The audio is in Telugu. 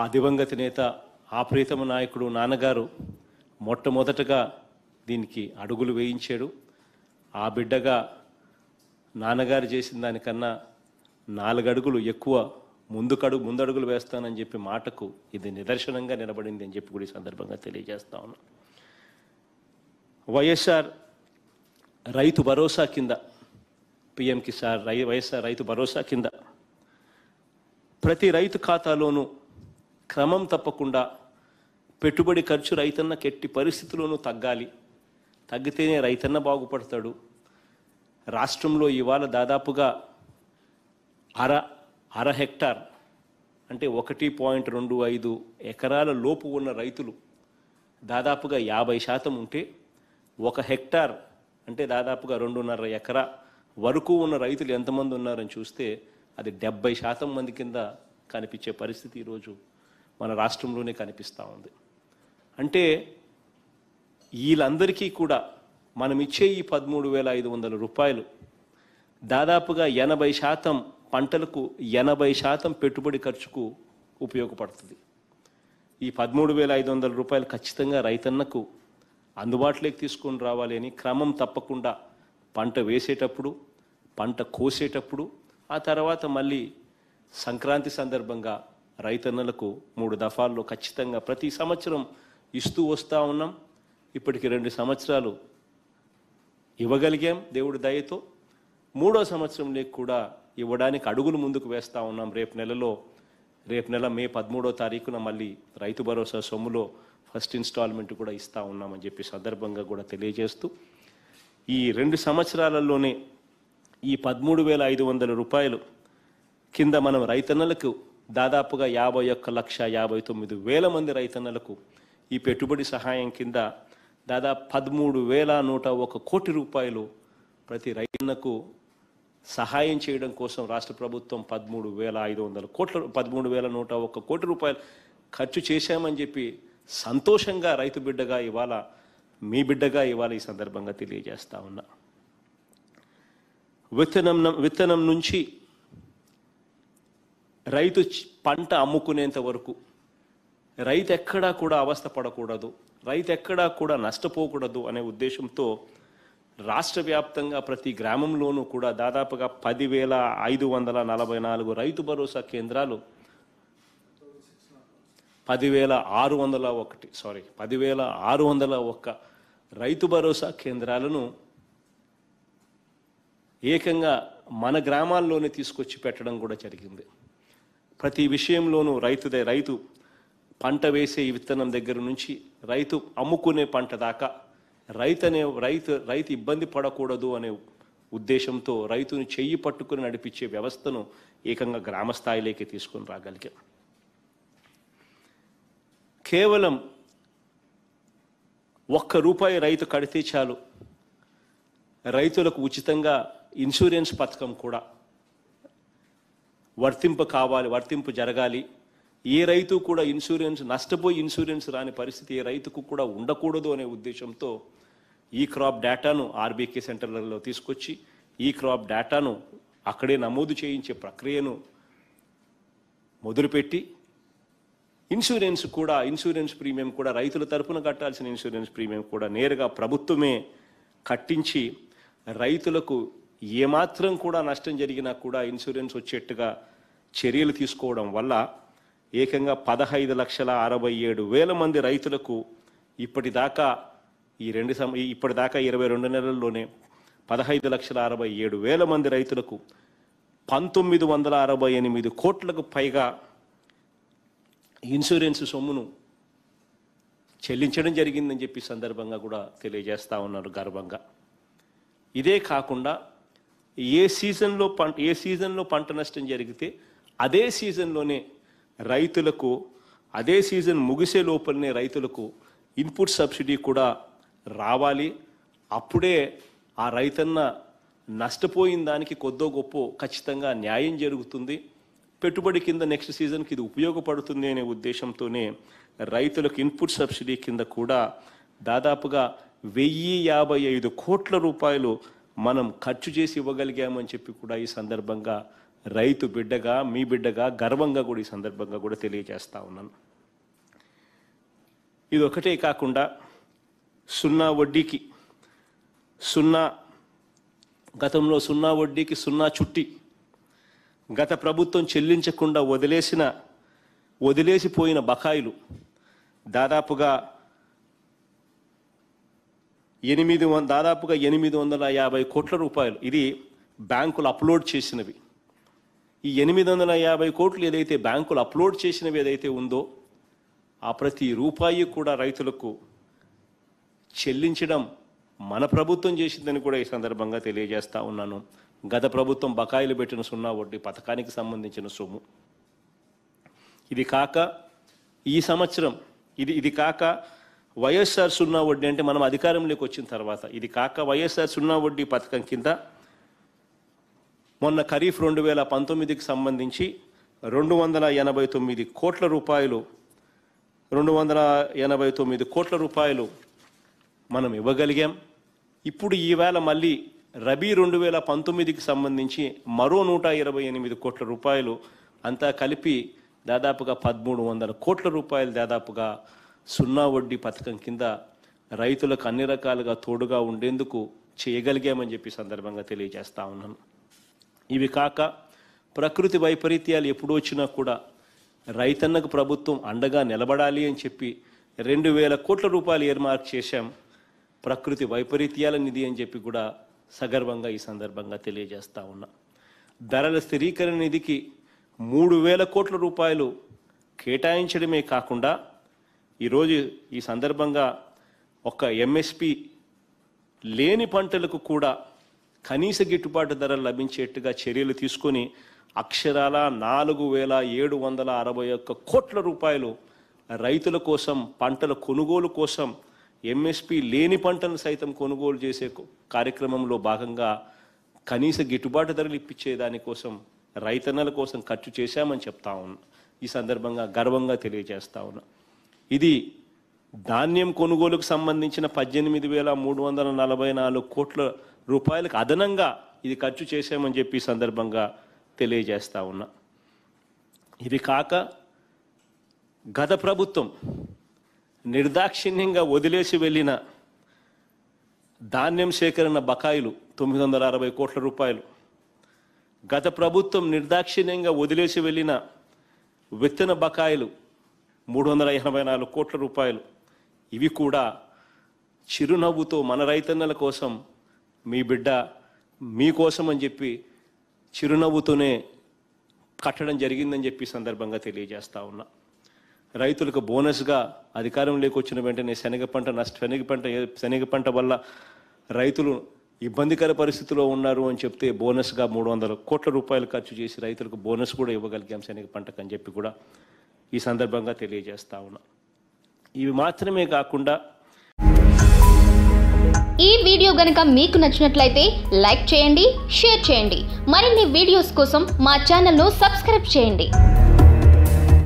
ఆ దివంగత నేత ఆ ప్రీతమ నాయకుడు నాన్నగారు మొట్టమొదటగా దీనికి అడుగులు వేయించాడు ఆ బిడ్డగా నాన్నగారు చేసిన దానికన్నా నాలుగడుగులు ఎక్కువ ముందుకడు ముందడుగులు వేస్తానని చెప్పి మాటకు ఇది నిదర్శనంగా నిలబడింది అని చెప్పి కూడా ఈ సందర్భంగా తెలియజేస్తా ఉన్నా వైఎస్ఆర్ రైతు భరోసా కింద పిఎం కిసాన్ రై వైఎస్ఆర్ రైతు భరోసా కింద ప్రతి రైతు ఖాతాలోనూ క్రమం తప్పకుండా పెట్టుబడి ఖర్చు రైతన్న కెట్టి పరిస్థితుల్లోనూ తగ్గాలి తగ్గితేనే రైతన్న బాగుపడతాడు రాష్ట్రంలో ఇవాళ దాదాపుగా అర అర హెక్టార్ అంటే ఒకటి పాయింట్ రెండు ఐదు ఎకరాల లోపు ఉన్న రైతులు దాదాపుగా యాభై శాతం ఉంటే ఒక హెక్టార్ అంటే దాదాపుగా రెండున్నర ఎకరా వరకు ఉన్న రైతులు ఎంతమంది ఉన్నారని చూస్తే అది డెబ్బై శాతం మంది కింద కనిపించే పరిస్థితి ఈరోజు మన రాష్ట్రంలోనే కనిపిస్తూ ఉంది అంటే వీళ్ళందరికీ కూడా మనం ఇచ్చే ఈ పదమూడు వేల ఐదు వందల రూపాయలు దాదాపుగా ఎనభై శాతం పంటలకు ఎనభై శాతం పెట్టుబడి ఖర్చుకు ఉపయోగపడుతుంది ఈ పదమూడు వేల ఐదు వందల రూపాయలు ఖచ్చితంగా రైతన్నకు అందుబాటులోకి తీసుకొని రావాలి అని క్రమం తప్పకుండా పంట వేసేటప్పుడు పంట కోసేటప్పుడు ఆ తర్వాత మళ్ళీ సంక్రాంతి సందర్భంగా రైతన్నలకు మూడు దఫాల్లో ఖచ్చితంగా ప్రతి సంవత్సరం ఇస్తూ వస్తూ ఉన్నాం ఇప్పటికి రెండు సంవత్సరాలు ఇవ్వగలిగాం దేవుడి దయతో మూడో సంవత్సరంలో కూడా ఇవ్వడానికి అడుగులు ముందుకు వేస్తూ ఉన్నాం రేపు నెలలో రేపు నెల మే పదమూడో తారీఖున మళ్ళీ రైతు భరోసా సొమ్ములో ఫస్ట్ ఇన్స్టాల్మెంట్ కూడా ఇస్తూ ఉన్నామని చెప్పి సందర్భంగా కూడా తెలియజేస్తూ ఈ రెండు సంవత్సరాలలోనే ఈ పదమూడు వేల ఐదు వందల రూపాయలు కింద మనం రైతన్నలకు దాదాపుగా యాభై ఒక్క లక్ష యాభై తొమ్మిది వేల మంది రైతన్నలకు ఈ పెట్టుబడి సహాయం కింద దాదాపు పదమూడు వేల నూట ఒక కోటి రూపాయలు ప్రతి రైతున్నకు సహాయం చేయడం కోసం రాష్ట్ర ప్రభుత్వం పదమూడు వేల ఐదు వందల కోట్ల పదమూడు వేల నూట ఒక్క కోటి రూపాయలు ఖర్చు చేశామని చెప్పి సంతోషంగా రైతు బిడ్డగా ఇవాళ మీ బిడ్డగా ఇవాళ ఈ సందర్భంగా తెలియజేస్తా ఉన్నా విత్తనం విత్తనం నుంచి రైతు పంట అమ్ముకునేంత వరకు రైతు ఎక్కడా కూడా అవస్థ పడకూడదు రైతు ఎక్కడా కూడా నష్టపోకూడదు అనే ఉద్దేశంతో రాష్ట్ర వ్యాప్తంగా ప్రతి గ్రామంలోనూ కూడా దాదాపుగా పదివేల ఐదు వందల నలభై నాలుగు రైతు భరోసా కేంద్రాలు పదివేల ఆరు వందల ఒకటి సారీ పదివేల ఆరు వందల ఒక్క రైతు భరోసా కేంద్రాలను ఏకంగా మన గ్రామాల్లోనే తీసుకొచ్చి పెట్టడం కూడా జరిగింది ప్రతి విషయంలోనూ రైతుదే రైతు పంట వేసే విత్తనం దగ్గర నుంచి రైతు అమ్ముకునే పంట దాకా రైతు అనే రైతు రైతు ఇబ్బంది పడకూడదు అనే ఉద్దేశంతో రైతును చెయ్యి పట్టుకుని నడిపించే వ్యవస్థను ఏకంగా గ్రామ స్థాయిలోకి తీసుకుని రాగలిగా కేవలం ఒక్క రూపాయి రైతు కడితే చాలు రైతులకు ఉచితంగా ఇన్సూరెన్స్ పథకం కూడా వర్తింపు కావాలి వర్తింపు జరగాలి ఏ రైతు కూడా ఇన్సూరెన్స్ నష్టపోయి ఇన్సూరెన్స్ రాని పరిస్థితి ఏ రైతుకు కూడా ఉండకూడదు అనే ఉద్దేశంతో ఈ క్రాప్ డేటాను ఆర్బీకే సెంటర్లలో తీసుకొచ్చి ఈ క్రాప్ డేటాను అక్కడే నమోదు చేయించే ప్రక్రియను మొదలుపెట్టి ఇన్సూరెన్స్ కూడా ఇన్సూరెన్స్ ప్రీమియం కూడా రైతుల తరపున కట్టాల్సిన ఇన్సూరెన్స్ ప్రీమియం కూడా నేరుగా ప్రభుత్వమే కట్టించి రైతులకు ఏమాత్రం కూడా నష్టం జరిగినా కూడా ఇన్సూరెన్స్ వచ్చేట్టుగా చర్యలు తీసుకోవడం వల్ల ఏకంగా పదహైదు లక్షల అరవై ఏడు వేల మంది రైతులకు ఇప్పటిదాకా ఈ రెండు సం ఇప్పటిదాకా ఇరవై రెండు నెలల్లోనే పదహైదు లక్షల అరవై ఏడు వేల మంది రైతులకు పంతొమ్మిది వందల అరవై ఎనిమిది కోట్లకు పైగా ఇన్సూరెన్స్ సొమ్మును చెల్లించడం జరిగిందని చెప్పి సందర్భంగా కూడా తెలియజేస్తూ ఉన్నారు గర్వంగా ఇదే కాకుండా ఏ సీజన్లో పంట ఏ సీజన్లో పంట నష్టం జరిగితే అదే సీజన్లోనే రైతులకు అదే సీజన్ ముగిసే లోపలనే రైతులకు ఇన్పుట్ సబ్సిడీ కూడా రావాలి అప్పుడే ఆ రైతన్న నష్టపోయిన దానికి కొద్దో గొప్ప ఖచ్చితంగా న్యాయం జరుగుతుంది పెట్టుబడి కింద నెక్స్ట్ సీజన్కి ఇది ఉపయోగపడుతుంది అనే ఉద్దేశంతోనే రైతులకు ఇన్పుట్ సబ్సిడీ కింద కూడా దాదాపుగా వెయ్యి యాభై ఐదు కోట్ల రూపాయలు మనం ఖర్చు చేసి ఇవ్వగలిగామని చెప్పి కూడా ఈ సందర్భంగా రైతు బిడ్డగా మీ బిడ్డగా గర్వంగా కూడా ఈ సందర్భంగా కూడా తెలియజేస్తా ఉన్నాను ఇది ఒకటే కాకుండా సున్నా వడ్డీకి సున్నా గతంలో సున్నా వడ్డీకి సున్నా చుట్టి గత ప్రభుత్వం చెల్లించకుండా వదిలేసిన వదిలేసిపోయిన బకాయిలు దాదాపుగా ఎనిమిది వంద దాదాపుగా ఎనిమిది వందల యాభై కోట్ల రూపాయలు ఇది బ్యాంకులు అప్లోడ్ చేసినవి ఈ ఎనిమిది వందల యాభై కోట్లు ఏదైతే బ్యాంకులు అప్లోడ్ చేసినవి ఏదైతే ఉందో ఆ ప్రతి రూపాయి కూడా రైతులకు చెల్లించడం మన ప్రభుత్వం చేసిందని కూడా ఈ సందర్భంగా తెలియజేస్తా ఉన్నాను గత ప్రభుత్వం బకాయిలు పెట్టిన సున్నా వడ్డీ పథకానికి సంబంధించిన సొమ్ము ఇది కాక ఈ సంవత్సరం ఇది ఇది కాక వైఎస్ఆర్ సున్నా వడ్డీ అంటే మనం అధికారంలోకి వచ్చిన తర్వాత ఇది కాక వైఎస్ఆర్ సున్నా వడ్డీ పథకం కింద మొన్న ఖరీఫ్ రెండు వేల పంతొమ్మిదికి సంబంధించి రెండు వందల ఎనభై తొమ్మిది కోట్ల రూపాయలు రెండు వందల ఎనభై తొమ్మిది కోట్ల రూపాయలు మనం ఇవ్వగలిగాం ఇప్పుడు ఈవేళ మళ్ళీ రబీ రెండు వేల పంతొమ్మిదికి సంబంధించి మరో నూట ఇరవై ఎనిమిది కోట్ల రూపాయలు అంతా కలిపి దాదాపుగా పదమూడు వందల కోట్ల రూపాయలు దాదాపుగా సున్నా వడ్డీ పథకం కింద రైతులకు అన్ని రకాలుగా తోడుగా ఉండేందుకు చేయగలిగామని చెప్పి సందర్భంగా తెలియజేస్తా ఉన్నాను ఇవి కాక ప్రకృతి వైపరీత్యాలు ఎప్పుడు వచ్చినా కూడా రైతన్నకు ప్రభుత్వం అండగా నిలబడాలి అని చెప్పి రెండు వేల కోట్ల రూపాయలు ఎయిర్మార్క్ చేశాం ప్రకృతి వైపరీత్యాల నిధి అని చెప్పి కూడా సగర్వంగా ఈ సందర్భంగా తెలియజేస్తా ఉన్నా ధరల స్థిరీకరణ నిధికి మూడు వేల కోట్ల రూపాయలు కేటాయించడమే కాకుండా ఈరోజు ఈ సందర్భంగా ఒక ఎంఎస్పి లేని పంటలకు కూడా కనీస గిట్టుబాటు ధరలు లభించేట్టుగా చర్యలు తీసుకొని అక్షరాల నాలుగు వేల ఏడు వందల అరవై ఒక్క కోట్ల రూపాయలు రైతుల కోసం పంటల కొనుగోలు కోసం ఎంఎస్పి లేని పంటను సైతం కొనుగోలు చేసే కార్యక్రమంలో భాగంగా కనీస గిట్టుబాటు ధరలు ఇప్పించే దానికోసం రైతన్నల కోసం ఖర్చు చేశామని చెప్తా ఉన్నా ఈ సందర్భంగా గర్వంగా తెలియజేస్తా ఉన్నా ఇది ధాన్యం కొనుగోలుకు సంబంధించిన పద్దెనిమిది వేల మూడు వందల నలభై నాలుగు కోట్ల రూపాయలకు అదనంగా ఇది ఖర్చు చేసామని చెప్పి సందర్భంగా తెలియజేస్తా ఉన్నా ఇది కాక గత ప్రభుత్వం నిర్దాక్షిణ్యంగా వదిలేసి వెళ్ళిన ధాన్యం సేకరణ బకాయిలు తొమ్మిది వందల అరవై కోట్ల రూపాయలు గత ప్రభుత్వం నిర్దాక్షిణ్యంగా వదిలేసి వెళ్ళిన విత్తన బకాయిలు మూడు వందల ఎనభై నాలుగు కోట్ల రూపాయలు ఇవి కూడా చిరునవ్వుతో మన రైతన్నల కోసం మీ బిడ్డ మీకోసం అని చెప్పి చిరునవ్వుతోనే కట్టడం జరిగిందని చెప్పి సందర్భంగా తెలియజేస్తా ఉన్నా రైతులకు బోనస్గా అధికారం లేకొచ్చిన వెంటనే శనగ పంట నష్ట శనగ పంట శనగ పంట వల్ల రైతులు ఇబ్బందికర పరిస్థితిలో ఉన్నారు అని చెప్తే బోనస్గా మూడు వందల కోట్ల రూపాయలు ఖర్చు చేసి రైతులకు బోనస్ కూడా ఇవ్వగలిగాం శనగ పంటకు అని చెప్పి కూడా ఈ సందర్భంగా తెలియజేస్తా ఉన్నా ఇవి మాత్రమే కాకుండా ఈ వీడియో గనక మీకు నచ్చినట్లయితే లైక్ చేయండి షేర్ చేయండి మరిన్ని వీడియోస్ కోసం మా ఛానల్ను సబ్స్క్రైబ్ చేయండి